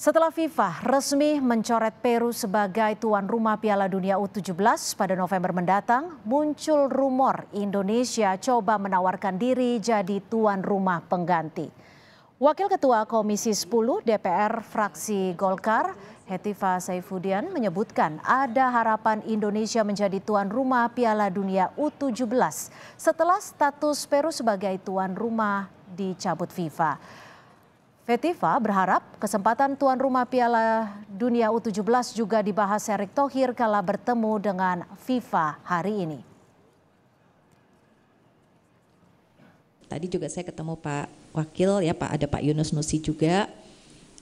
Setelah FIFA resmi mencoret Peru sebagai tuan rumah Piala Dunia U17 pada November mendatang, muncul rumor Indonesia coba menawarkan diri jadi tuan rumah pengganti. Wakil Ketua Komisi 10 DPR fraksi Golkar, Hetifa Saifudian menyebutkan ada harapan Indonesia menjadi tuan rumah Piala Dunia U17 setelah status Peru sebagai tuan rumah dicabut FIFA. Fetifa berharap kesempatan tuan rumah Piala Dunia U17 juga dibahas Erick Thohir kala bertemu dengan FIFA hari ini. Tadi juga saya ketemu Pak Wakil ya Pak ada Pak Yunus Nusi juga.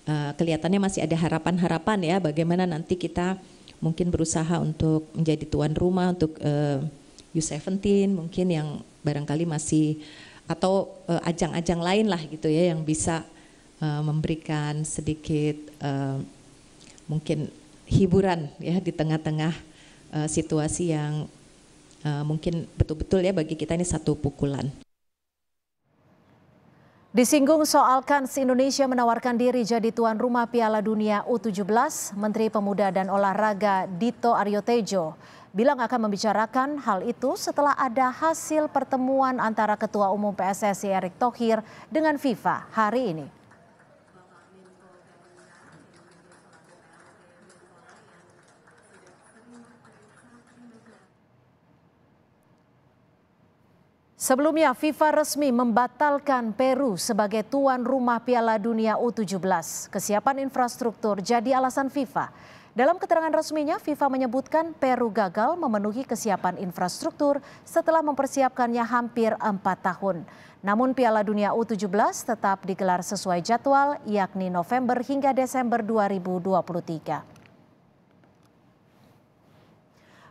Eh, kelihatannya masih ada harapan-harapan ya bagaimana nanti kita mungkin berusaha untuk menjadi tuan rumah untuk uh, eh, U17 mungkin yang barangkali masih atau eh, ajang-ajang ajang -ajang lain lah gitu ya yang bisa Eh, memberikan sedikit eh, mungkin hiburan ya di tengah-tengah eh, situasi yang mungkin betul-betul ya bagi kita ini satu pukulan. Disinggung soal kans Indonesia menawarkan diri jadi tuan rumah Piala Dunia U17, Menteri Pemuda dan Olahraga Dito Aryo Tejo bilang akan membicarakan hal itu setelah ada hasil pertemuan antara Ketua Umum PSSI Erick Thohir dengan FIFA hari ini. Sebelumnya, FIFA resmi membatalkan Peru sebagai tuan rumah Piala Dunia U17. Kesiapan infrastruktur jadi alasan FIFA. Dalam keterangan resminya, FIFA menyebutkan Peru gagal memenuhi kesiapan infrastruktur setelah mempersiapkannya hampir empat tahun. Namun Piala Dunia U17 tetap digelar sesuai jadwal yakni November hingga Desember 2023.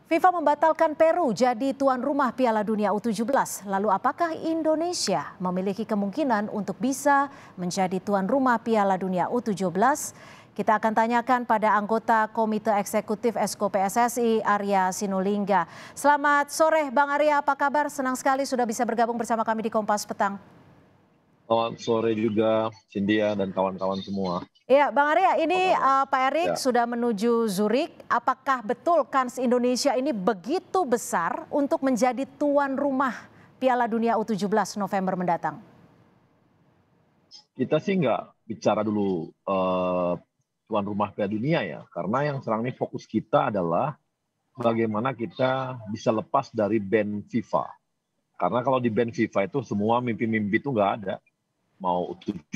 FIFA membatalkan Peru jadi tuan rumah Piala Dunia U17. Lalu apakah Indonesia memiliki kemungkinan untuk bisa menjadi tuan rumah Piala Dunia U17? Kita akan tanyakan pada anggota Komite Eksekutif Esko PSSI Arya Sinulinga. Selamat sore Bang Arya, apa kabar? Senang sekali sudah bisa bergabung bersama kami di Kompas Petang. Selamat sore juga Cynthia dan kawan-kawan semua. Iya, Bang Arya, ini uh, Pak Erik ya. sudah menuju Zurich. Apakah betul kans Indonesia ini begitu besar untuk menjadi tuan rumah Piala Dunia U17 November mendatang? Kita sih nggak bicara dulu uh, tuan rumah Piala Dunia ya, karena yang sekarang ini fokus kita adalah bagaimana kita bisa lepas dari band FIFA. Karena kalau di band FIFA itu semua mimpi-mimpi itu nggak ada mau 17,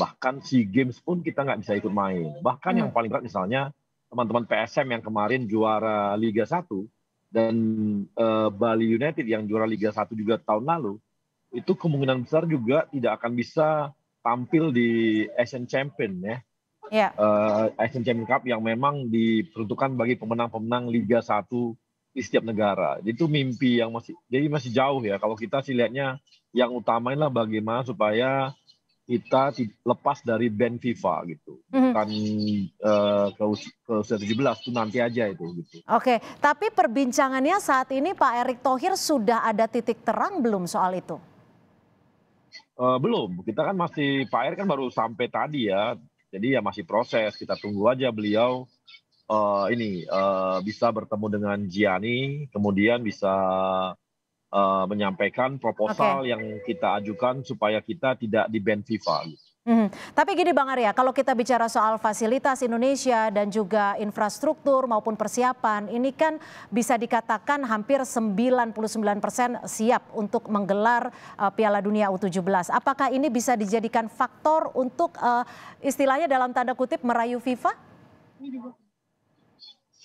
bahkan SEA Games pun kita nggak bisa ikut main. Bahkan hmm. yang paling berat misalnya teman-teman PSM yang kemarin juara Liga 1 dan uh, Bali United yang juara Liga 1 juga tahun lalu, itu kemungkinan besar juga tidak akan bisa tampil di Asian Champion ya. Yeah. Ya. Uh, Asian Champion Cup yang memang diperuntukkan bagi pemenang-pemenang Liga 1 di setiap negara. Jadi itu mimpi yang masih jadi masih jauh ya. Kalau kita sih lihatnya yang utamanya bagaimana supaya kita lepas dari band FIFA gitu. Mhm. Bukan mm-hmm. uh, ke, ke usia 17 itu nanti aja itu gitu. Oke, tapi perbincangannya saat ini Pak Erick Thohir sudah ada titik terang belum soal itu? Uh, belum, kita kan masih Pak Erick kan baru sampai tadi ya. Jadi ya masih proses, kita tunggu aja beliau uh, ini uh, bisa bertemu dengan Gianni, kemudian bisa uh, menyampaikan proposal okay. yang kita ajukan supaya kita tidak di ban FIFA. Mm Hmm. Tapi gini Bang Arya, kalau kita bicara soal fasilitas Indonesia dan juga infrastruktur maupun persiapan, ini kan bisa dikatakan hampir 99 persen siap untuk menggelar uh, Piala Dunia U17. Apakah ini bisa dijadikan faktor untuk uh, istilahnya dalam tanda kutip merayu FIFA? Ini juga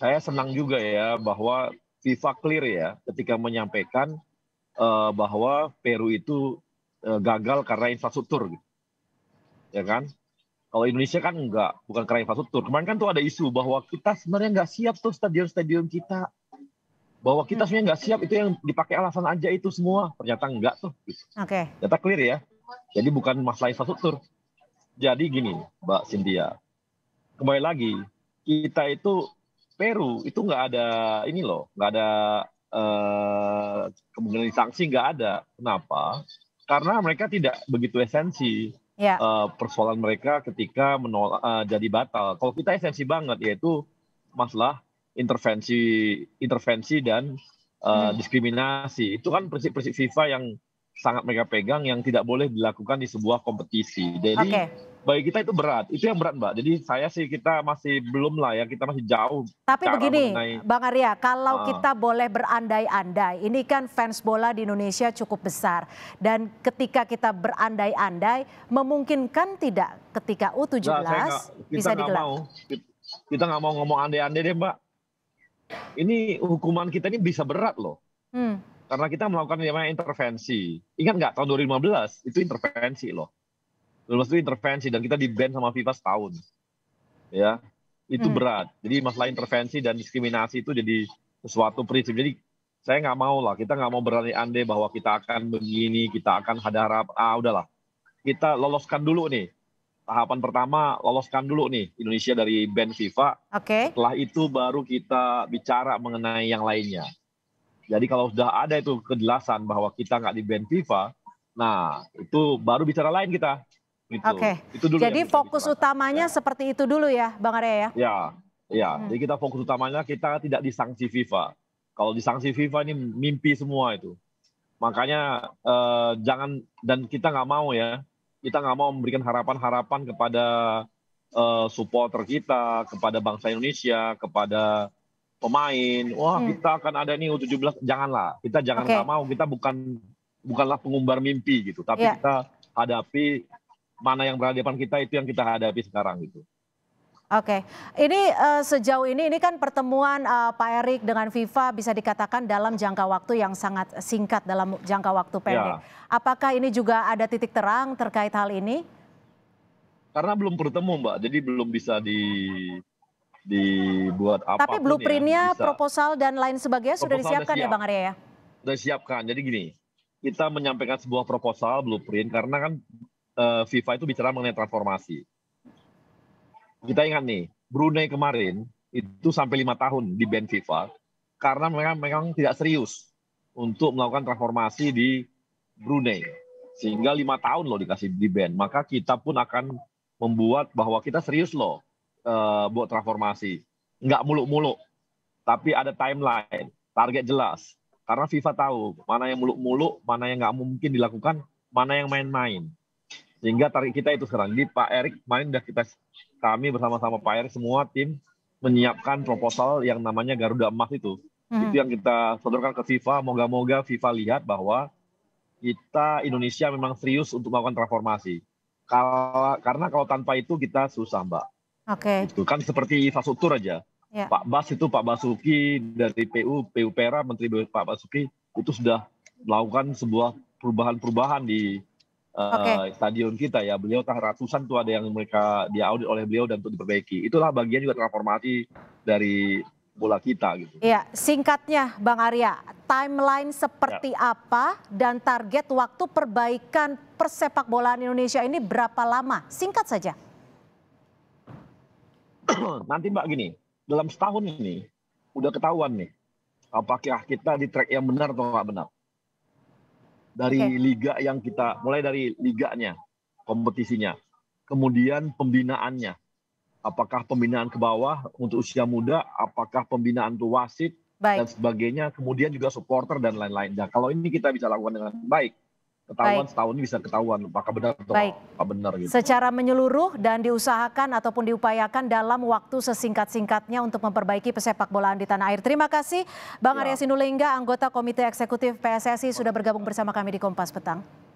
saya senang juga ya bahwa FIFA clear ya ketika menyampaikan uh, bahwa Peru itu uh, gagal karena infrastruktur, ya kan? Kalau Indonesia kan enggak, bukan karena infrastruktur. Kemarin kan tuh ada isu bahwa kita sebenarnya enggak siap tuh stadion-stadion kita. Bahwa kita hmm. sebenarnya enggak siap, itu yang dipakai alasan aja itu semua. Ternyata enggak tuh. Oke. Okay. Ternyata clear ya. Jadi bukan masalah infrastruktur. Jadi gini, Mbak Cynthia. Kembali lagi, kita itu Peru itu nggak ada ini loh, nggak ada eh, kemungkinan sanksi nggak ada. Kenapa? Karena mereka tidak begitu esensi ya. eh, persoalan mereka ketika menolak eh, jadi batal. Kalau kita esensi banget yaitu masalah intervensi intervensi dan uh, hmm. diskriminasi. Itu kan prinsip-prinsip FIFA yang sangat mereka pegang yang tidak boleh dilakukan di sebuah kompetisi. Jadi okay bagi kita itu berat. Itu yang berat, Mbak. Jadi saya sih kita masih belum lah ya, kita masih jauh. Tapi begini, mengenai... Bang Arya, kalau uh. kita boleh berandai-andai, ini kan fans bola di Indonesia cukup besar. Dan ketika kita berandai-andai, memungkinkan tidak ketika U17 nah, gak, kita bisa digelar? kita nggak mau ngomong andai-andai deh, Mbak. Ini hukuman kita ini bisa berat loh. Hmm. Karena kita melakukan yang intervensi. Ingat nggak tahun 2015 itu intervensi loh Lepas itu intervensi dan kita di ban sama FIFA setahun. Ya, itu hmm. berat. Jadi masalah intervensi dan diskriminasi itu jadi sesuatu prinsip. Jadi saya nggak mau lah, kita nggak mau berani andai bahwa kita akan begini, kita akan ada harap. Ah, udahlah. Kita loloskan dulu nih. Tahapan pertama loloskan dulu nih Indonesia dari ban FIFA. Oke. Okay. Setelah itu baru kita bicara mengenai yang lainnya. Jadi kalau sudah ada itu kejelasan bahwa kita nggak di ban FIFA, nah itu baru bicara lain kita. Gitu. Oke. Okay. Jadi fokus kita utamanya ya. seperti itu dulu ya, Bang Arya ya. Ya, ya. Hmm. Jadi kita fokus utamanya kita tidak disangsi FIFA. Kalau disangsi FIFA ini mimpi semua itu. Makanya eh, jangan dan kita nggak mau ya. Kita nggak mau memberikan harapan-harapan kepada eh, supporter kita, kepada bangsa Indonesia, kepada pemain. Wah, hmm. kita akan ada nih U17. Janganlah. Kita jangan okay. nggak mau. Kita bukan bukanlah pengumbar mimpi gitu, tapi yeah. kita hadapi mana yang berada di depan kita itu yang kita hadapi sekarang gitu. Oke, ini uh, sejauh ini ini kan pertemuan uh, Pak Erik dengan FIFA bisa dikatakan dalam jangka waktu yang sangat singkat dalam jangka waktu ya. pendek. Ya. Apakah ini juga ada titik terang terkait hal ini? Karena belum bertemu Mbak, jadi belum bisa di dibuat apa. Tapi ya, blueprintnya, proposal dan lain sebagainya sudah disiapkan ya, siap. ya Bang Arya ya? Sudah siapkan. Jadi gini, kita menyampaikan sebuah proposal blueprint karena kan uh, FIFA itu bicara mengenai transformasi. Kita ingat nih, Brunei kemarin itu sampai lima tahun di band FIFA karena mereka memang tidak serius untuk melakukan transformasi di Brunei. Sehingga lima tahun loh dikasih di band. Maka kita pun akan membuat bahwa kita serius loh uh, buat transformasi. Nggak muluk-muluk, tapi ada timeline, target jelas. Karena FIFA tahu mana yang muluk-muluk, mana yang nggak mungkin dilakukan, mana yang main-main. Sehingga tarik kita itu sekarang. di Pak Erik main dah kita kami bersama-sama Pak Erik semua tim menyiapkan proposal yang namanya Garuda Emas itu. Hmm. Itu yang kita sodorkan ke FIFA. Moga-moga FIFA lihat bahwa kita Indonesia memang serius untuk melakukan transformasi. Kalau, karena kalau tanpa itu kita susah, Mbak. Okay. Itu kan seperti infrastruktur aja. Ya. Pak Bas itu Pak Basuki dari PU, PU Pera, Menteri Pak Basuki itu sudah melakukan sebuah perubahan-perubahan di uh, stadion kita ya. Beliau kan ratusan tuh ada yang mereka diaudit oleh beliau dan untuk diperbaiki. Itulah bagian juga transformasi dari bola kita gitu. Iya, singkatnya Bang Arya, timeline seperti ya. apa dan target waktu perbaikan persepak bolaan Indonesia ini berapa lama? Singkat saja. Nanti Mbak gini, dalam setahun ini udah ketahuan nih apakah kita di track yang benar atau nggak benar dari okay. liga yang kita mulai dari liganya, kompetisinya. Kemudian pembinaannya. Apakah pembinaan ke bawah untuk usia muda, apakah pembinaan untuk wasit baik. dan sebagainya, kemudian juga supporter dan lain-lain. Nah, kalau ini kita bisa lakukan dengan baik, ketahuan Baik. setahun ini bisa ketahuan apakah benar atau Baik. apa benar gitu. Secara menyeluruh dan diusahakan ataupun diupayakan dalam waktu sesingkat-singkatnya untuk memperbaiki pesepak bolaan di tanah air. Terima kasih Bang ya. Arya Sinulinga anggota Komite Eksekutif PSSI sudah bergabung bersama kami di Kompas Petang.